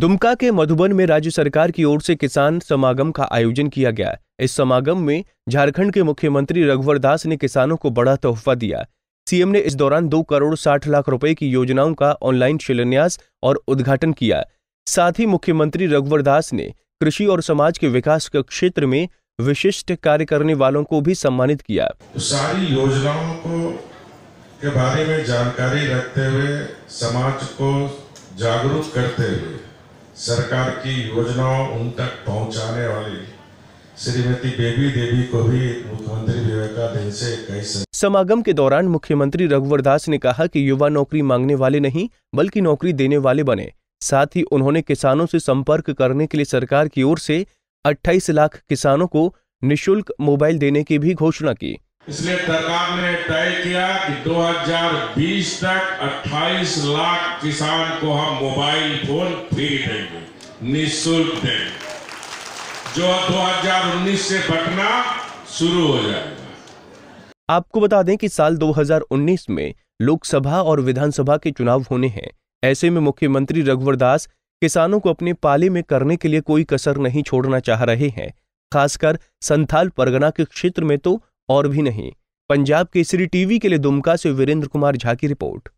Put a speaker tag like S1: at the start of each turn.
S1: दुमका के मधुबन में राज्य सरकार की ओर से किसान समागम का आयोजन किया गया इस समागम में झारखंड के मुख्यमंत्री रघुवर दास ने किसानों को बड़ा तोहफा दिया सीएम ने इस दौरान दो करोड़ साठ लाख रुपए की योजनाओं का ऑनलाइन शिलान्यास और उद्घाटन किया साथ ही मुख्यमंत्री रघुवर दास ने कृषि और समाज के विकास के क्षेत्र में विशिष्ट कार्य करने वालों को भी सम्मानित किया
S2: सारी योजनाओं को के बारे में जानकारी रखते हुए समाज को जागरूक करते हुए सरकार की योजनाओं उन तक पहुंचाने वाली श्रीमती बेबी देवी को भी मुख्यमंत्री दिन से कई
S1: समागम के दौरान मुख्यमंत्री रघुवर दास ने कहा कि युवा नौकरी मांगने वाले नहीं बल्कि नौकरी देने वाले बने साथ ही उन्होंने किसानों से संपर्क करने के लिए सरकार की ओर से 28 लाख किसानों को निशुल्क मोबाइल देने की भी घोषणा की
S2: इसलिए सरकार ने तय किया कि 2020 तक 28 लाख किसान को हम मोबाइल फोन फ्री देंगे निःशुल्क देंगे जो 2019 से बटना
S1: शुरू हो जाएगा आपको बता दें कि साल 2019 में लोकसभा और विधानसभा के चुनाव होने हैं ऐसे में मुख्यमंत्री रघुवर दास किसानों को अपने पाले में करने के लिए कोई कसर नहीं छोड़ना चाह रहे हैं खासकर संथाल परगना के क्षेत्र में तो और भी नहीं पंजाब केसरी टीवी के लिए दुमका से वीरेंद्र कुमार झा की रिपोर्ट